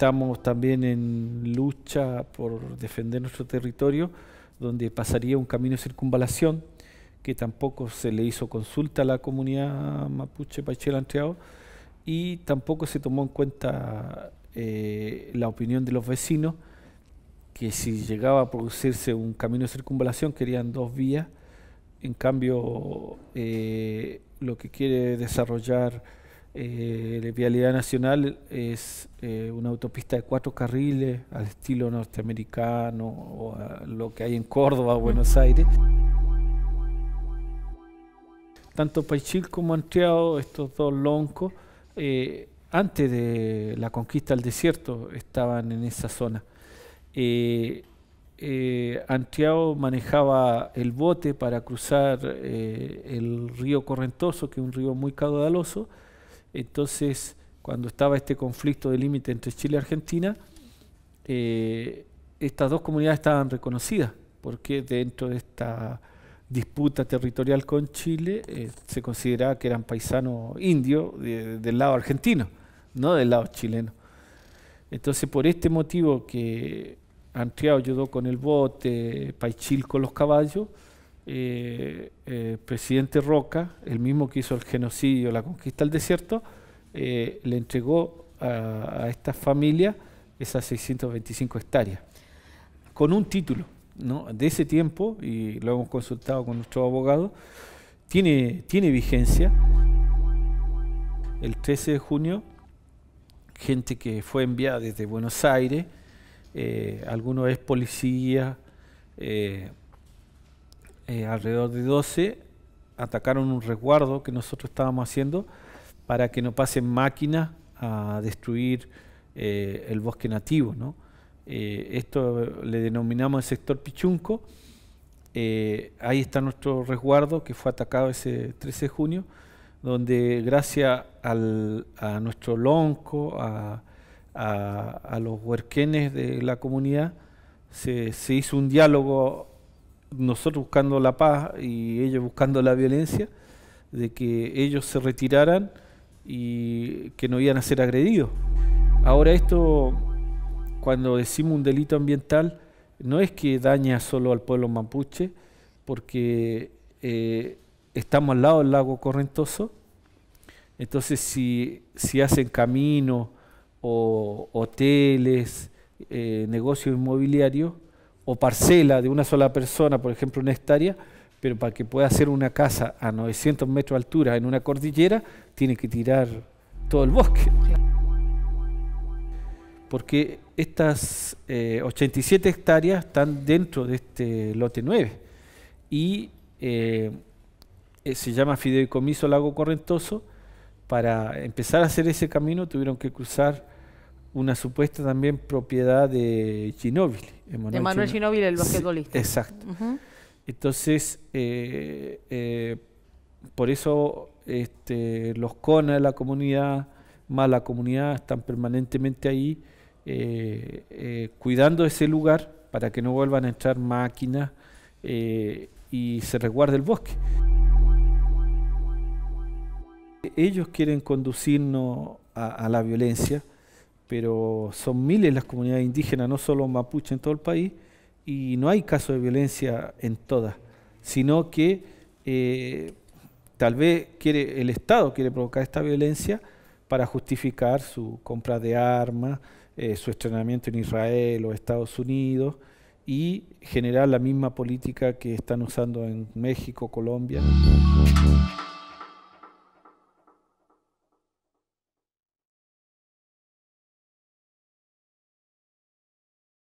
estamos también en lucha por defender nuestro territorio, donde pasaría un camino de circunvalación, que tampoco se le hizo consulta a la comunidad mapuche Pachel y tampoco se tomó en cuenta eh, la opinión de los vecinos, que si llegaba a producirse un camino de circunvalación querían dos vías, en cambio eh, lo que quiere desarrollar eh, la vialidad nacional es eh, una autopista de cuatro carriles al estilo norteamericano o lo que hay en Córdoba, o Buenos Aires. Tanto Paichil como Antriado, estos dos loncos, eh, antes de la conquista del desierto estaban en esa zona. Eh, manejaba el bote para cruzar el río Correntoso, que es un río muy caudaloso, entonces, cuando estaba este conflicto de límite entre Chile y Argentina, eh, estas dos comunidades estaban reconocidas, porque dentro de esta disputa territorial con Chile eh, se consideraba que eran paisanos indios del lado argentino, no del lado chileno. Entonces, por este motivo que Antriao ayudó con el bote, Paichil con los caballos, el eh, eh, presidente Roca, el mismo que hizo el genocidio, la conquista del desierto, eh, le entregó a, esta familia esas 625 hectáreas, con un título ¿no? de ese tiempo, y lo hemos consultado con nuestro abogado, tiene, tiene vigencia. El 13 de junio, gente que fue enviada desde Buenos Aires, algunos es policía, eh, alrededor de 12, atacaron un resguardo que nosotros estábamos haciendo para que no pasen máquinas a destruir eh, el bosque nativo. Eh, esto le denominamos el sector Pichunco. ahí está nuestro resguardo que fue atacado ese 13 de junio, donde gracias a nuestro lonco, a, los huerquenes de la comunidad, se, se hizo un diálogo nosotros buscando la paz y ellos buscando la violencia, de que ellos se retiraran y que no iban a ser agredidos. Ahora esto, cuando decimos un delito ambiental, no es que daña solo al pueblo mapuche, porque eh, estamos al lado del lago Correntoso, entonces si, hacen caminos o hoteles, eh, negocios inmobiliarios, o parcela de una sola persona, por ejemplo una hectárea, pero para que pueda hacer una casa a 900 metros de altura en una cordillera, tiene que tirar todo el bosque. Porque estas 87 eh, hectáreas están dentro de este lote 9 y eh, eh, se llama Fideicomiso Lago Correntoso. Para empezar a hacer ese camino tuvieron que cruzar una supuesta también propiedad de Ginóbili. De Manuel Ginóbili, el basquetbolista. exacto. Entonces, eh, eh, por eso este, los CONA de la comunidad, más la comunidad, están permanentemente ahí eh, cuidando ese lugar para que no vuelvan a entrar máquinas y se resguarde el bosque. Ellos quieren conducirnos a la violencia pero son miles las comunidades indígenas, no solo mapuche en todo el país, y no hay caso de violencia en todas, sino que eh, tal vez el Estado quiere provocar esta violencia para justificar su compra de armas, eh, su estrenamiento en Israel o Estados Unidos y generar la misma política que están usando en México, Colombia.